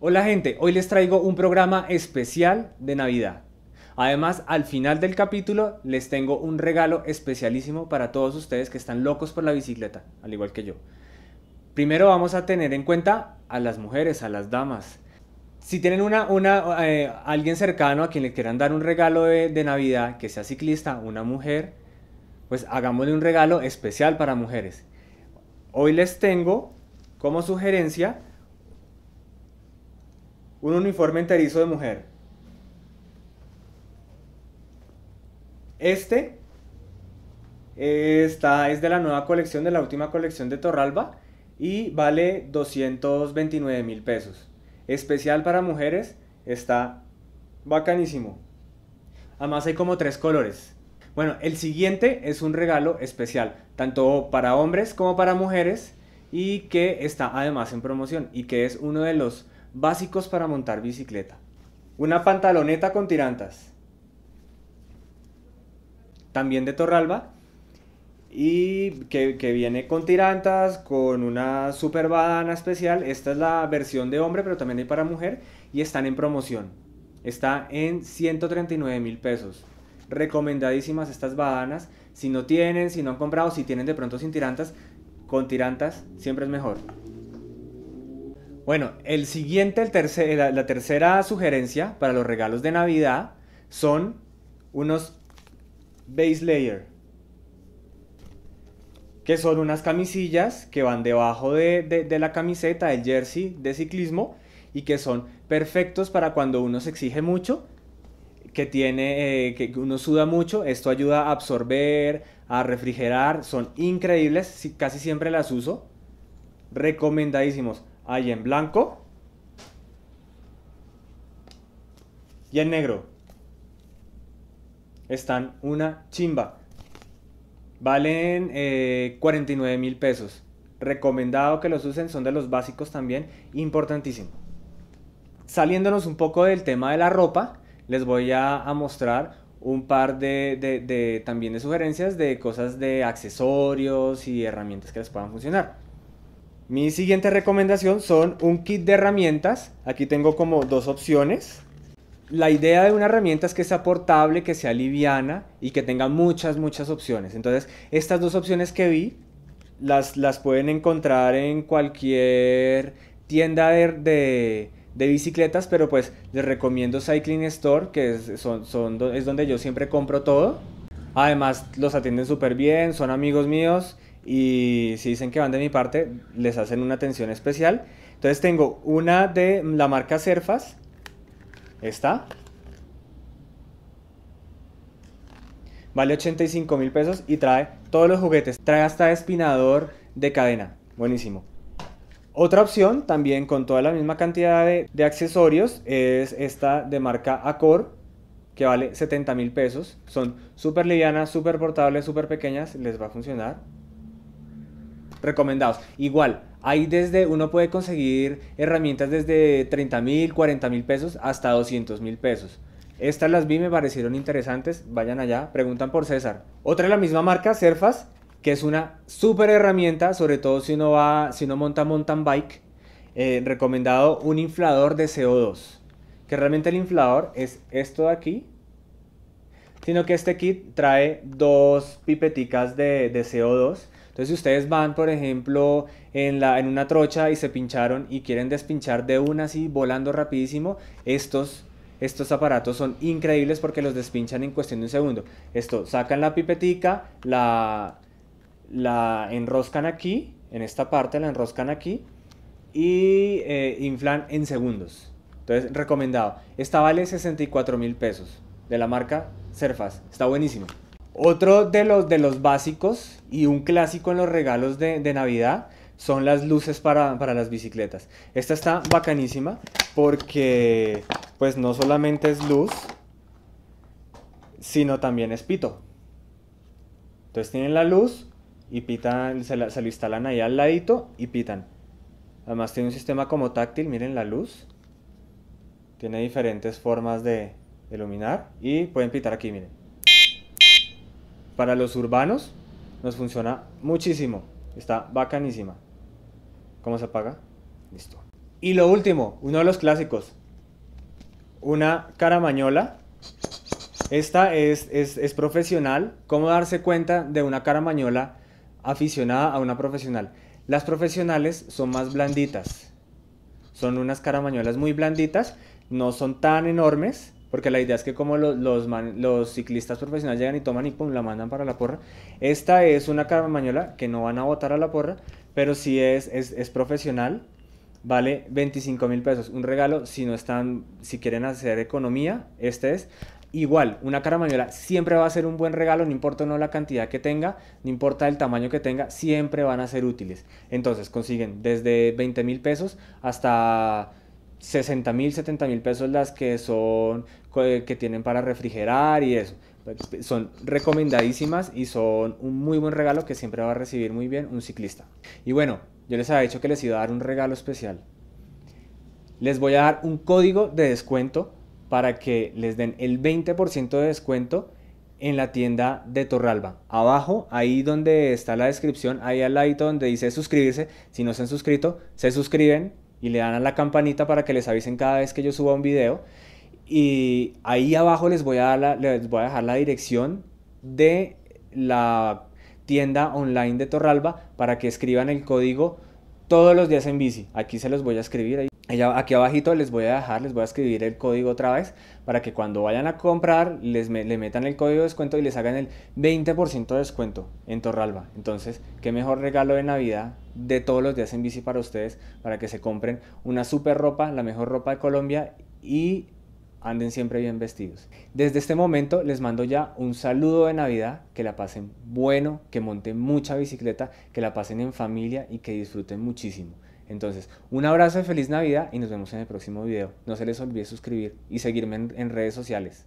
Hola gente, hoy les traigo un programa especial de Navidad. Además, al final del capítulo les tengo un regalo especialísimo para todos ustedes que están locos por la bicicleta, al igual que yo. Primero vamos a tener en cuenta a las mujeres, a las damas. Si tienen una, una eh, alguien cercano a quien le quieran dar un regalo de, de Navidad que sea ciclista, una mujer, pues hagámosle un regalo especial para mujeres. Hoy les tengo como sugerencia un uniforme enterizo de mujer. Este está, es de la nueva colección, de la última colección de Torralba y vale 229 mil pesos. Especial para mujeres, está bacanísimo. Además hay como tres colores. Bueno, el siguiente es un regalo especial, tanto para hombres como para mujeres, y que está además en promoción y que es uno de los Básicos para montar bicicleta. Una pantaloneta con tirantas. También de Torralba. Y que, viene con tirantas, con una super badana especial. Esta es la versión de hombre, pero también hay para mujer. Y están en promoción. Está en 139 mil pesos. Recomendadísimas estas badanas. Si no tienen, si no han comprado, si tienen de pronto sin tirantas, con tirantas siempre es mejor. Bueno, el siguiente, la, tercera sugerencia para los regalos de Navidad son unos base layer, que son unas camisillas que van debajo de, la camiseta, del jersey de ciclismo, y que son perfectos para cuando uno se exige mucho, que, tiene, eh, que uno suda mucho, esto ayuda a absorber, a refrigerar, son increíbles, casi siempre las uso, recomendadísimos hay en blanco y en negro. Están una chimba. Valen 49 eh, mil pesos. Recomendado que los usen, son de los básicos también. Importantísimo. Saliéndonos un poco del tema de la ropa, les voy a, mostrar un par de, también de sugerencias de cosas de accesorios y herramientas que les puedan funcionar. Mi siguiente recomendación son un kit de herramientas. Aquí tengo como dos opciones. La idea de una herramienta es que sea portable, que sea liviana y que tenga muchas, muchas opciones. Entonces, estas dos opciones que vi las, las pueden encontrar en cualquier tienda de, bicicletas, pero pues les recomiendo Cycling Store, que son, es donde yo siempre compro todo. Además, los atienden súper bien, son amigos míos y si dicen que van de mi parte, les hacen una atención especial. Entonces tengo una de la marca Cerfas, esta. Vale 85 mil pesos y trae todos los juguetes. Trae hasta espinador de cadena. Buenísimo. Otra opción, también con toda la misma cantidad de, accesorios, es esta de marca Accor, que vale 70 mil pesos. Son súper livianas, súper portables, súper pequeñas. Les va a funcionar recomendados. Igual, ahí desde uno puede conseguir herramientas desde 30 mil, 40 mil pesos hasta 200 mil pesos. Estas las vi, me parecieron interesantes. Vayan allá, preguntan por César. Otra de la misma marca, Cerfas, que es una súper herramienta, sobre todo si uno va, si uno monta mountain bike. Eh, recomendado un inflador de CO2. Que realmente el inflador es esto de aquí. Sino que este kit trae dos pipeticas de CO2 entonces, si ustedes van, por ejemplo, en, una trocha y se pincharon y quieren despinchar de una así, volando rapidísimo, estos aparatos son increíbles porque los despinchan en cuestión de un segundo. Esto, sacan la pipetica, la, enroscan aquí, en esta parte la enroscan aquí y eh, inflan en segundos. Entonces, recomendado. Esta vale 64 mil pesos de la marca Cerfas. Está buenísimo. Otro de los, de los básicos y un clásico en los regalos de, Navidad son las luces para, las bicicletas. Esta está bacanísima porque pues no solamente es luz, sino también es pito. Entonces tienen la luz y pitan, se, la, se lo instalan ahí al ladito y pitan. Además tiene un sistema como táctil, miren la luz. Tiene diferentes formas de iluminar y pueden pitar aquí, miren para los urbanos nos funciona muchísimo. Está bacanísima. ¿Cómo se apaga? Listo. Y lo último, uno de los clásicos. Una caramañola. Esta es, profesional. ¿Cómo darse cuenta de una caramañola aficionada a una profesional? Las profesionales son más blanditas. Son unas caramañolas muy blanditas. No son tan enormes porque la idea es que como los, los, ciclistas profesionales llegan y toman y la mandan para la porra. Esta es una caramañola que no van a botar a la porra, pero si es, es, es profesional, vale 25 mil pesos, un regalo, si no están, si quieren hacer economía, este es. Igual, una caramañola siempre va a ser un buen regalo, no importa no la cantidad que tenga, no importa el tamaño que tenga, siempre van a ser útiles. Entonces consiguen desde 20 mil pesos hasta 60 mil, 70 mil pesos las que son, eh, que tienen para refrigerar y eso. Son recomendadísimas y son un muy buen regalo que siempre va a recibir muy bien un ciclista. Y bueno, yo les había dicho que les iba a dar un regalo especial. Les voy a dar un código de descuento para que les den el 20% de descuento en la tienda de Torralba. Abajo, ahí donde está la descripción, ahí al ladito donde dice suscribirse, si no se han suscrito, se suscriben y le dan a la campanita para que les avisen cada vez que yo suba un video. Y ahí abajo les voy a, dar la, les voy a dejar la dirección de la tienda online de Torralba para que escriban el código todos los días en bici. Aquí se los voy a escribir, Aquí abajito les voy a dejar, les voy a escribir el código otra vez para que cuando vayan a comprar les le metan el código de descuento y les hagan el 20% de descuento en Torralba. Entonces, qué mejor regalo de Navidad de todos los días en bici para ustedes para que se compren una super ropa, la mejor ropa de Colombia y anden siempre bien vestidos. Desde este momento les mando ya un saludo de Navidad, que la pasen bueno, que monten mucha bicicleta, que la pasen en familia y que disfruten muchísimo. Entonces, un abrazo de feliz Navidad y nos vemos en el próximo video. No se les olvide suscribir y seguirme en, en redes sociales.